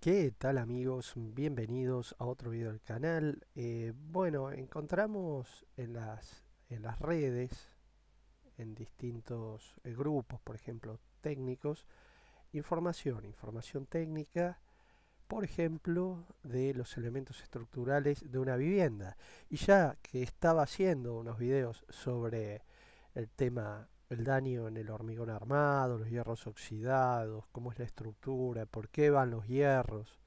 ¿Qué tal amigos? Bienvenidos a otro video del canal. Eh, bueno, encontramos en las, las redes, en distintos eh, grupos, por ejemplo, técnicos, información, información técnica, por ejemplo, de los elementos estructurales de una vivienda. Y ya que estaba haciendo unos videos sobre el tema el daño en el hormigón armado, los hierros oxidados, cómo es la estructura, por qué van los hierros.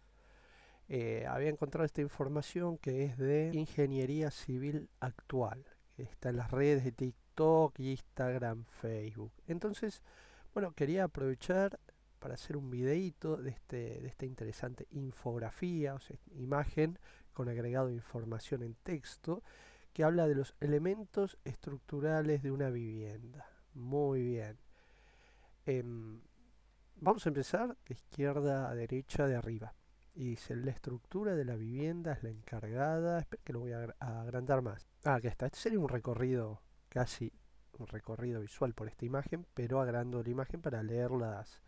Eh, había encontrado esta información que es de Ingeniería Civil Actual, que está en las redes de TikTok, Instagram, Facebook. Entonces, bueno, quería aprovechar para hacer un videíto de, este, de esta interesante infografía, o sea, imagen con agregado de información en texto, que habla de los elementos estructurales de una vivienda. Muy bien. Em, vamos a empezar de izquierda a derecha de arriba. Y dice, la estructura de la vivienda es la encargada. Espera que lo voy a agrandar más. Ah, aquí está. Este sería un recorrido, casi un recorrido visual por esta imagen, pero agrando la imagen para leerlas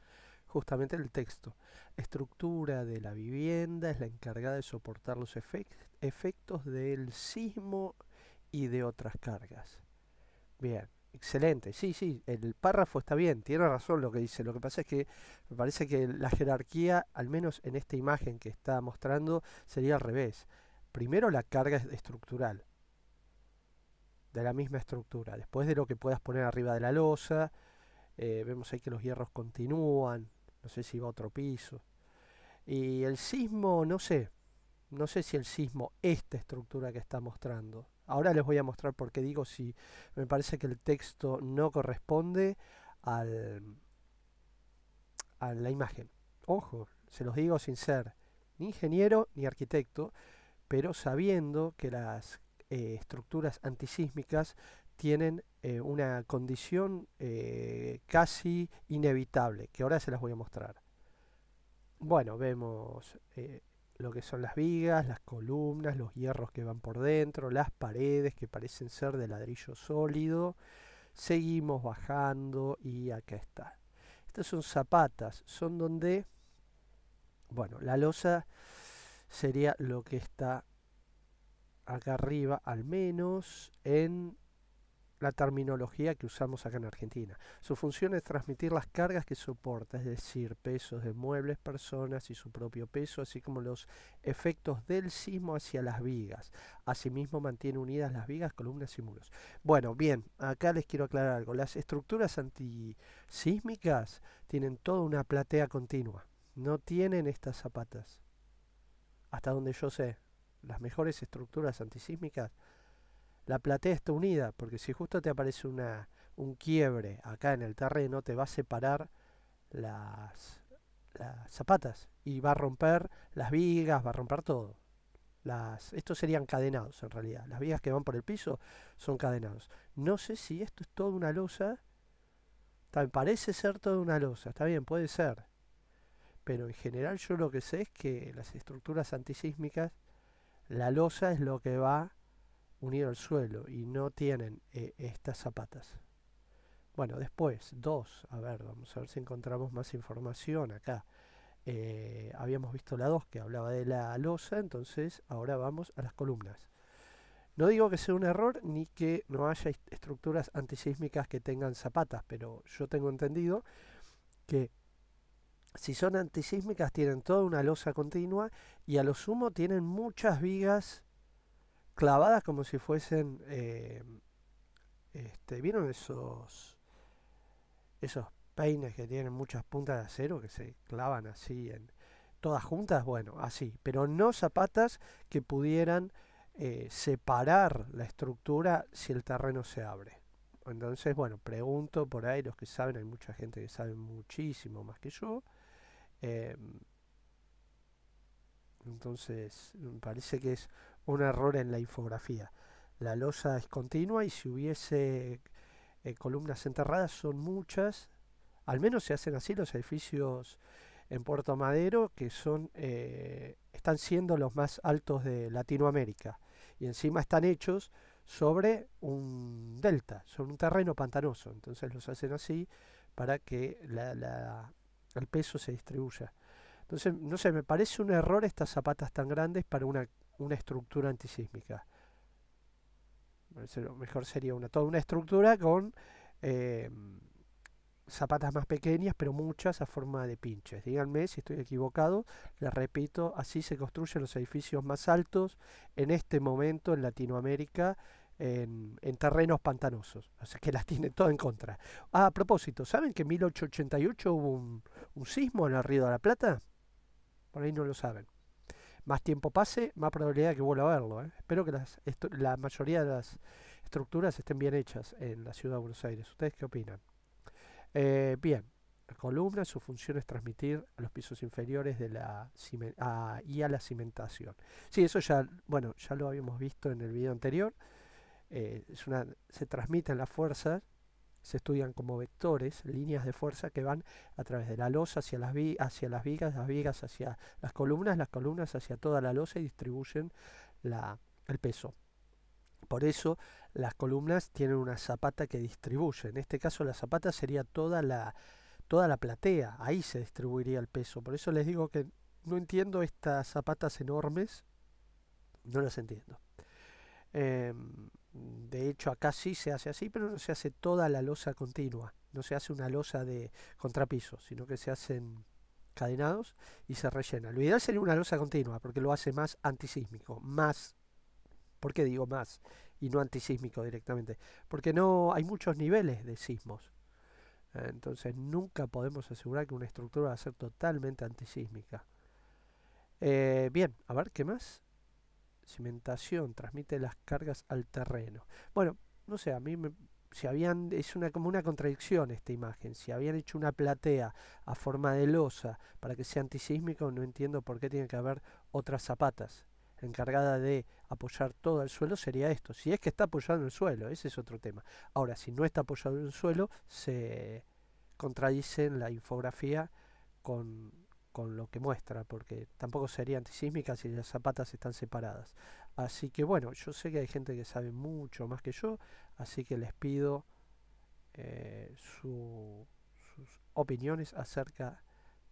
justamente el texto. estructura de la vivienda es la encargada de soportar los efectos del sismo y de otras cargas. Bien, Excelente, sí, sí, el párrafo está bien, tiene razón lo que dice. Lo que pasa es que me parece que la jerarquía, al menos en esta imagen que está mostrando, sería al revés. Primero la carga estructural, de la misma estructura. Después de lo que puedas poner arriba de la losa, eh, vemos ahí que los hierros continúan, no sé si va a otro piso. Y el sismo, no sé, no sé si el sismo, esta estructura que está mostrando, Ahora les voy a mostrar por qué digo si me parece que el texto no corresponde al, a la imagen. Ojo, se los digo sin ser ni ingeniero ni arquitecto, pero sabiendo que las eh, estructuras antisísmicas tienen eh, una condición eh, casi inevitable, que ahora se las voy a mostrar. Bueno, vemos lo que son las vigas, las columnas, los hierros que van por dentro, las paredes que parecen ser de ladrillo sólido. Seguimos bajando y acá está. Estas son zapatas, son donde, bueno, la losa sería lo que está acá arriba, al menos en la terminología que usamos acá en Argentina. Su función es transmitir las cargas que soporta, es decir, pesos de muebles, personas y su propio peso, así como los efectos del sismo hacia las vigas. Asimismo, mantiene unidas las vigas, columnas y muros. Bueno, bien, acá les quiero aclarar algo. Las estructuras antisísmicas tienen toda una platea continua. No tienen estas zapatas. Hasta donde yo sé, las mejores estructuras antisísmicas la platea está unida, porque si justo te aparece una, un quiebre acá en el terreno, te va a separar las, las zapatas y va a romper las vigas, va a romper todo. Las, estos serían cadenados en realidad. Las vigas que van por el piso son cadenados. No sé si esto es toda una losa. También parece ser toda una losa. Está bien, puede ser. Pero en general yo lo que sé es que las estructuras antisísmicas, la losa es lo que va unido al suelo y no tienen eh, estas zapatas. Bueno, después, dos, a ver, vamos a ver si encontramos más información acá. Eh, habíamos visto la dos que hablaba de la losa, entonces ahora vamos a las columnas. No digo que sea un error ni que no haya estructuras antisísmicas que tengan zapatas, pero yo tengo entendido que si son antisísmicas tienen toda una losa continua y a lo sumo tienen muchas vigas clavadas como si fuesen... Eh, este, ¿Vieron esos, esos peines que tienen muchas puntas de acero que se clavan así en, todas juntas, bueno, así, pero no zapatas que pudieran eh, separar la estructura si el terreno se abre. Entonces, bueno, pregunto por ahí, los que saben, hay mucha gente que sabe muchísimo más que yo. Em, entonces, parece que es un error en la infografía. La losa es continua y si hubiese eh, columnas enterradas son muchas. Al menos se hacen así los edificios en Puerto Madero, que son eh, están siendo los más altos de Latinoamérica. Y encima están hechos sobre un delta, sobre un terreno pantanoso. Entonces los hacen así para que el peso se distribuya. Entonces, no sé, me parece un error estas zapatas tan grandes para una, estructura antisísmica. Mejor sería una, toda una estructura con em, zapatas más pequeñas, pero muchas a forma de pinches. Díganme si estoy equivocado. Les repito, así se construyen los edificios más altos en este momento en Latinoamérica. En, terrenos pantanosos. O sea que las tiene todo en contra. Ah, a propósito, ¿saben que en 1888 hubo un, sismo en el Río de la Plata? Por ahí no lo saben. Más tiempo pase, más probabilidad que vuelva a verlo. ¿eh? Espero que las la mayoría de las estructuras estén bien hechas en la ciudad de Buenos Aires. ¿Ustedes qué opinan? Eh, bien, la columna, su función es transmitir a los pisos inferiores de la a, ah, y a la cimentación. Sí, eso ya, bueno, ya lo habíamos visto en el video anterior. Eh, es una, se transmiten las fuerzas se estudian como vectores, líneas de fuerza que van a través de la losa hacia las, hacia las vigas, las vigas hacia las columnas, las columnas hacia toda la losa y distribuyen el peso. Por eso las columnas tienen una zapata que distribuye. En este caso la zapata sería toda la, toda la platea, ahí se distribuiría el peso. Por eso les digo que no entiendo estas zapatas enormes, no las entiendo. Em, de hecho, acá sí se hace así, pero no se hace toda la losa continua. No se hace una losa de contrapiso, sino que se hacen cadenados y se rellena. Lo ideal sería una losa continua, porque lo hace más antisísmico, más. ¿Por qué digo más? Y no antisísmico directamente. Porque no hay muchos niveles de sismos. Eh, entonces nunca podemos asegurar que una estructura va a ser totalmente antisísmica. Eh, bien, a ver, ¿qué más? cimentación transmite las cargas al terreno. Bueno, no sé, a mí me, si habían, es una, como una contradicción esta imagen, si habían hecho una platea a forma de losa para que sea antisísmico, no entiendo por qué tiene que haber otras zapatas. Encargada de apoyar todo el suelo sería esto. Si es que está apoyado en el suelo, ese es otro tema. Ahora, si no está apoyado en el suelo, se contradice en la infografía con con lo que muestra, porque tampoco sería antisísmica si las zapatas están separadas. Así que bueno, yo sé que hay gente que sabe mucho más que yo, así que les pido eh, sus opiniones acerca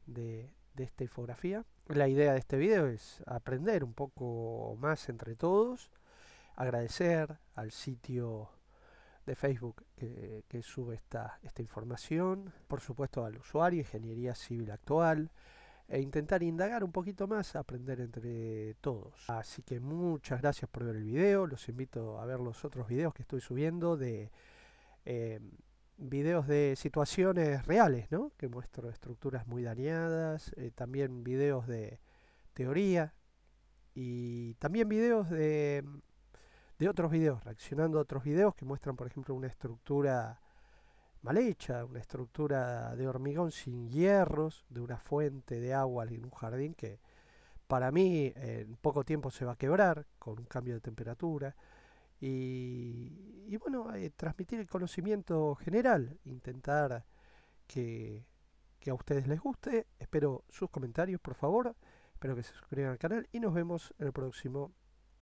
de, esta infografía. La idea de este video es aprender un poco más entre todos, agradecer al sitio de Facebook que, sube esta, esta, información. Por supuesto al usuario, Ingeniería Civil Actual, e intentar indagar un poquito más, aprender entre todos. Así que muchas gracias por ver el video, los invito a ver los otros videos que estoy subiendo de eh, videos de situaciones reales, ¿no? que muestro estructuras muy dañadas, eh, también videos de teoría y también videos de, de otros videos, reaccionando a otros videos que muestran, por ejemplo, una estructura mal hecha, una estructura de hormigón sin hierros, de una fuente de agua en un jardín que para mí en poco tiempo se va a quebrar con un cambio de temperatura. Y, bueno, eh, transmitir el conocimiento general, intentar que, que a ustedes les guste. Espero sus comentarios, por favor. Espero que se suscriban al canal y nos vemos en el próximo